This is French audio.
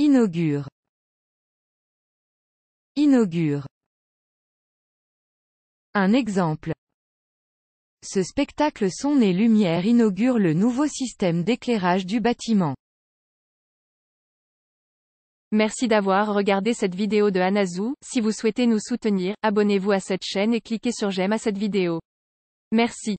Inaugure. Inaugure. Un exemple. Ce spectacle Son et Lumière inaugure le nouveau système d'éclairage du bâtiment. Merci d'avoir regardé cette vidéo de Anazou, si vous souhaitez nous soutenir, abonnez-vous à cette chaîne et cliquez sur j'aime à cette vidéo. Merci.